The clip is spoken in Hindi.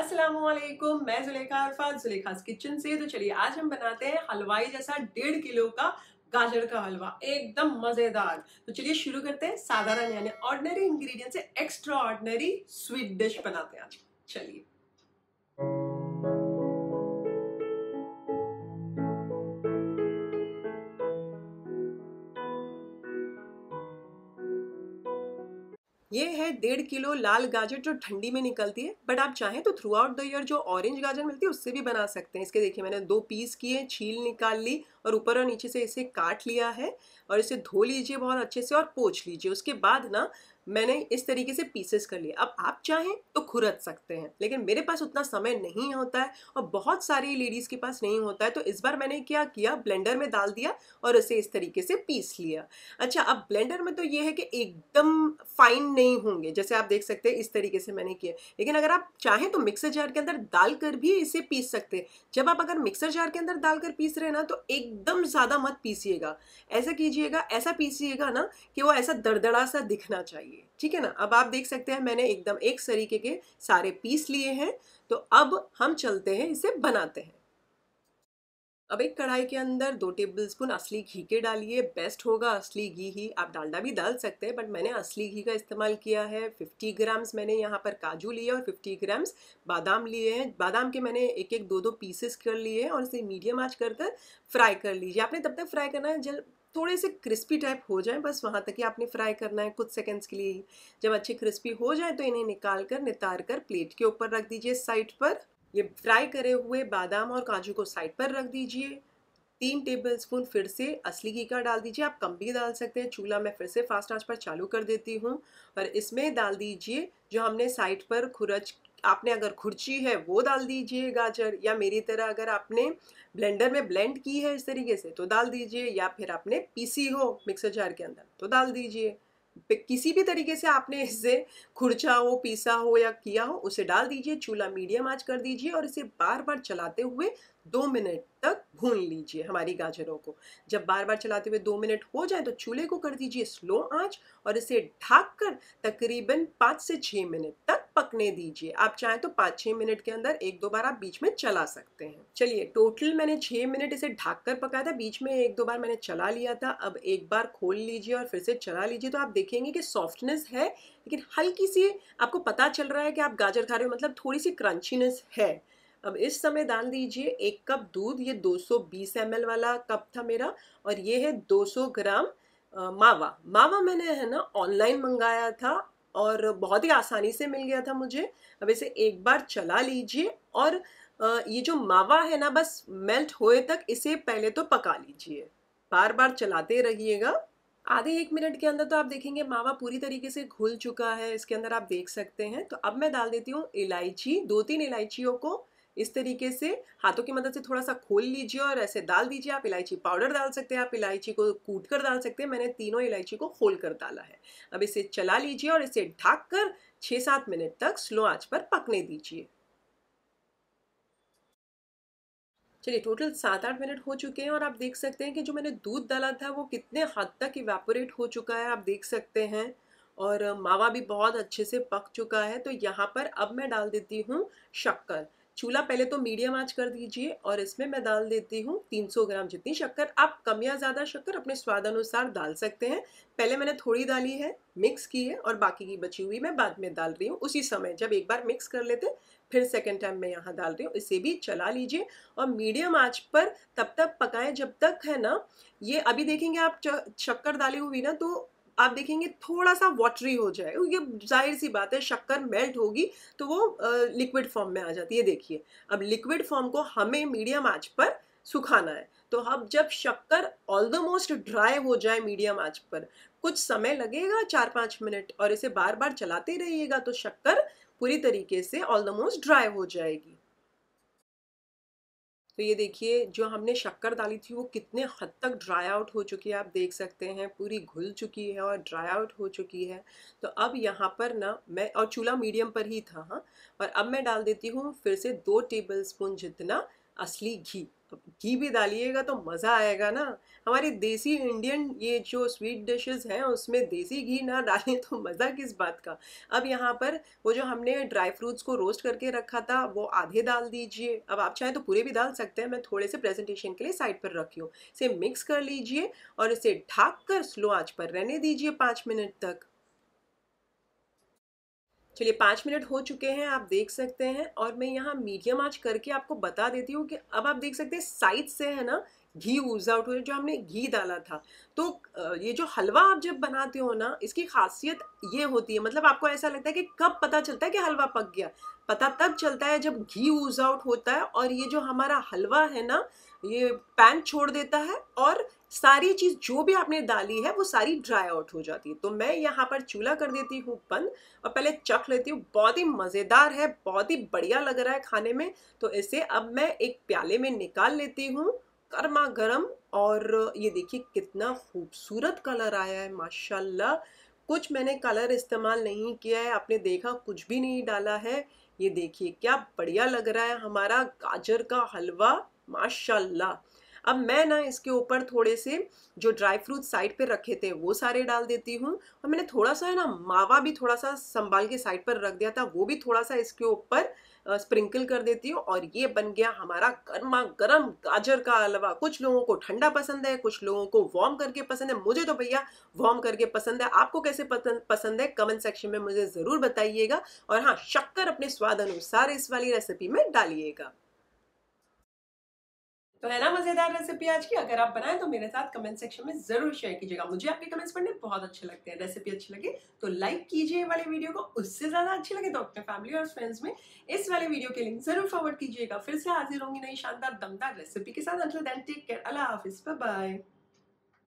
असलम मैं जुलेखा अरफात जुलेखा किचन से तो चलिए आज हम बनाते हैं हलवाई जैसा डेढ़ किलो का गाजर का हलवा एकदम मज़ेदार तो चलिए शुरू करते हैं साधारण यानी ऑर्डनरी इंग्रेडिएंट से एक्स्ट्रा ऑर्डनरी स्वीट डिश बनाते हैं आज चलिए ये है डेढ़ किलो लाल गाजर जो ठंडी में निकलती है बट आप चाहें तो थ्रू आउट द ईयर जो ऑरेंज गाजर मिलती है उससे भी बना सकते हैं इसके देखिए मैंने दो पीस किए छील निकाल ली और ऊपर और नीचे से इसे काट लिया है और इसे धो लीजिए बहुत अच्छे से और पोछ लीजिए उसके बाद ना मैंने इस तरीके से पीसेस कर लिए अब आप चाहें तो खुरद सकते हैं लेकिन मेरे पास उतना समय नहीं होता है और बहुत सारी लेडीज़ के पास नहीं होता है तो इस बार मैंने क्या किया ब्लेंडर में डाल दिया और उसे इस तरीके से पीस लिया अच्छा अब ब्लेंडर में तो ये है कि एकदम फाइन नहीं होंगे जैसे आप देख सकते हैं इस तरीके से मैंने किया लेकिन अगर आप चाहें तो मिक्सर जार के अंदर डाल कर भी इसे पीस सकते हैं जब आप अगर मिक्सर जार के अंदर डालकर पीस रहे ना तो एकदम ज़्यादा मत पीसीएगा ऐसा कीजिएगा ऐसा पीसीएगा ना कि वो ऐसा दरदड़ा सा दिखना चाहिए लिए ठीक है ना अब आप देख सकते हैं मैंने एकदम एक सरीके के सारे पीस लिए हैं तो अब हम चलते हैं इसे बनाते हैं अब एक कढ़ाई के अंदर दो टेबलस्पून असली घी के डालिए बेस्ट होगा असली घी ही आप डालडा भी डाल सकते हैं बट मैंने असली घी का इस्तेमाल किया है 50 ग्राम्स मैंने यहाँ पर काजू लिए और 50 ग्राम्स बादाम लिए हैं बादाम के मैंने एक एक दो दो पीसेस कर लिए हैं और इसे मीडियम आँच कर कर फ्राई कर लीजिए आपने तब तक फ्राई करना है जब थोड़े से क्रिस्पी टाइप हो जाए बस वहाँ तक ही आपने फ्राई करना है कुछ सेकंड्स के लिए ही जब अच्छे क्रिस्पी हो जाए तो इन्हें निकाल कर नितार कर प्लेट के ऊपर रख दीजिए साइड पर ये फ्राई करे हुए बादाम और काजू को साइड पर रख दीजिए तीन टेबल स्पून फिर से असली घी का डाल दीजिए आप कम भी डाल सकते हैं चूल्हा मैं फिर से फास्ट आंच पर चालू कर देती हूँ और इसमें डाल दीजिए जो हमने साइड पर खुरच आपने अगर खुर्ची है वो डाल दीजिए गाजर या मेरी तरह अगर आपने ब्लेंडर में ब्लेंड की है इस तरीके से तो डाल दीजिए या फिर आपने पीसी हो मिक्सर जार के अंदर तो डाल दीजिए किसी भी तरीके से आपने इसे खुर्चा हो पीसा हो या किया हो उसे डाल दीजिए चूल्हा मीडियम आंच कर दीजिए और इसे बार बार चलाते हुए दो मिनट तक भून लीजिए हमारी गाजरों को जब बार बार चलाते हुए दो मिनट हो जाए तो चूल्हे को कर दीजिए स्लो आंच और इसे ढाक कर तकरीबन पाँच से छः मिनट तक पकने दीजिए आप चाहें तो पाँच छः मिनट के अंदर एक दो बार आप बीच में चला सकते हैं चलिए टोटल मैंने छः मिनट इसे ढाक कर पकाया था बीच में एक दो बार मैंने चला लिया था अब एक बार खोल लीजिए और फिर से चला लीजिए तो आप देखेंगे कि सॉफ्टनेस है लेकिन हल्की सी आपको पता चल रहा है कि आप गाजर खा रहे हो मतलब थोड़ी सी क्रंचीनेस है अब इस समय डाल दीजिए एक कप दूध ये 220 सौ वाला कप था मेरा और ये है 200 ग्राम मावा मावा मैंने है ना ऑनलाइन मंगाया था और बहुत ही आसानी से मिल गया था मुझे अब इसे एक बार चला लीजिए और ये जो मावा है ना बस मेल्ट होए तक इसे पहले तो पका लीजिए बार बार चलाते रहिएगा आधे एक मिनट के अंदर तो आप देखेंगे मावा पूरी तरीके से घुल चुका है इसके अंदर आप देख सकते हैं तो अब मैं डाल देती हूँ इलायची दो तीन इलायचियों को इस तरीके से हाथों की मदद से थोड़ा सा खोल लीजिए और ऐसे डाल दीजिए आप इलायची पाउडर डाल सकते हैं आप इलायची को कूट कर डाल सकते हैं मैंने तीनों इलायची को खोल कर डाला है अब इसे चला लीजिए और इसे ढक कर छः सात मिनट तक स्लो आंच पर पकने दीजिए चलिए टोटल सात आठ मिनट हो चुके हैं और आप देख सकते हैं कि जो मैंने दूध डाला था वो कितने हद तक इवेपोरेट हो चुका है आप देख सकते हैं और मावा भी बहुत अच्छे से पक चुका है तो यहाँ पर अब मैं डाल देती हूँ शक्कर चूल्हा पहले तो मीडियम आँच कर दीजिए और इसमें मैं डाल देती हूँ 300 ग्राम जितनी शक्कर आप कम या ज़्यादा शक्कर अपने स्वाद अनुसार डाल सकते हैं पहले मैंने थोड़ी डाली है मिक्स की है और बाकी की बची हुई मैं बाद में डाल रही हूँ उसी समय जब एक बार मिक्स कर लेते फिर सेकेंड टाइम मैं यहाँ डाल रही हूँ इसे भी चला लीजिए और मीडियम आँच पर तब तक पकाएं जब तक है ना ये अभी देखेंगे आप शक्कर डाली हुई ना तो आप देखेंगे थोड़ा सा वॉटरी हो जाए ये जाहिर सी बात है शक्कर मेल्ट होगी तो वो लिक्विड फॉर्म में आ जाती है देखिए अब लिक्विड फॉर्म को हमें मीडियम आंच पर सुखाना है तो अब जब शक्कर ऑल द मोस्ट ड्राई हो जाए मीडियम आंच पर कुछ समय लगेगा चार पाँच मिनट और इसे बार बार चलाते रहिएगा तो शक्कर पूरी तरीके से ऑल द मोस्ट ड्राई हो जाएगी तो ये देखिए जो हमने शक्कर डाली थी वो कितने हद तक ड्राई आउट हो चुकी है आप देख सकते हैं पूरी घुल चुकी है और ड्राई आउट हो चुकी है तो अब यहाँ पर ना मैं और चूल्हा मीडियम पर ही था हाँ और अब मैं डाल देती हूँ फिर से दो टेबल स्पून जितना असली घी घी भी डालिएगा तो मज़ा आएगा ना हमारी देसी इंडियन ये जो स्वीट डिशेस हैं उसमें देसी घी ना डालें तो मज़ा किस बात का अब यहाँ पर वो जो हमने ड्राई फ्रूट्स को रोस्ट करके रखा था वो आधे डाल दीजिए अब आप चाहें तो पूरे भी डाल सकते हैं मैं थोड़े से प्रेजेंटेशन के लिए साइड पर रखी हूँ इसे मिक्स कर लीजिए और इसे ढाक कर स्लो आँच पर रहने दीजिए पाँच मिनट तक चलिए पाँच मिनट हो चुके हैं आप देख सकते हैं और मैं यहाँ मीडियम आँच करके आपको बता देती हूँ कि अब आप देख सकते हैं साइड से है ना घी ऊर्ज आउट हो जो हमने घी डाला था तो ये जो हलवा आप जब बनाते हो ना इसकी खासियत ये होती है मतलब आपको ऐसा लगता है कि कब पता चलता है कि हलवा पक गया पता तब चलता है जब घी ऊर्ज आउट होता है और ये जो हमारा हलवा है ना ये पैन छोड़ देता है और सारी चीज़ जो भी आपने डाली है वो सारी ड्राई आउट हो जाती है तो मैं यहाँ पर चूल्हा कर देती हूँ बंद और पहले चख लेती हूँ बहुत ही मज़ेदार है बहुत ही बढ़िया लग रहा है खाने में तो इसे अब मैं एक प्याले में निकाल लेती हूँ गर्मा गर्म और ये देखिए कितना खूबसूरत कलर आया है माशाल्लाह कुछ मैंने कलर इस्तेमाल नहीं किया है आपने देखा कुछ भी नहीं डाला है ये देखिए क्या बढ़िया लग रहा है हमारा गाजर का हलवा माशाल्लाह अब मैं ना इसके ऊपर थोड़े से जो ड्राई फ्रूट साइड पे रखे थे वो सारे डाल देती हूँ और मैंने थोड़ा सा है ना मावा भी थोड़ा सा संभाल के साइड पर रख दिया था वो भी थोड़ा सा इसके ऊपर स्प्रिंकल कर देती हूँ और ये बन गया हमारा गर्मा गर्म गाजर का हलवा कुछ लोगों को ठंडा पसंद है कुछ लोगों को वार्म करके पसंद है मुझे तो भैया वार्म करके पसंद है आपको कैसे पसंद पसंद है कमेंट सेक्शन में मुझे ज़रूर बताइएगा और हाँ शक्कर अपने स्वाद अनुसार इस वाली रेसिपी में डालिएगा तो है ना मज़ेदार रेसिपी आज की अगर आप बनाएं तो मेरे साथ कमेंट सेक्शन में ज़रूर शेयर कीजिएगा मुझे आपके कमेंट्स पढ़ने बहुत अच्छे लगते हैं रेसिपी अच्छी लगे तो लाइक कीजिए वाले वीडियो को उससे ज़्यादा अच्छी लगे तो अपने फैमिली और फ्रेंड्स में इस वाले वीडियो के लिंक ज़रूर फॉरवर्ड कीजिएगा फिर से हाजिर होंगी नई शानदार दमदार रेसिपी के साथ अच्छा अल्लाह बाय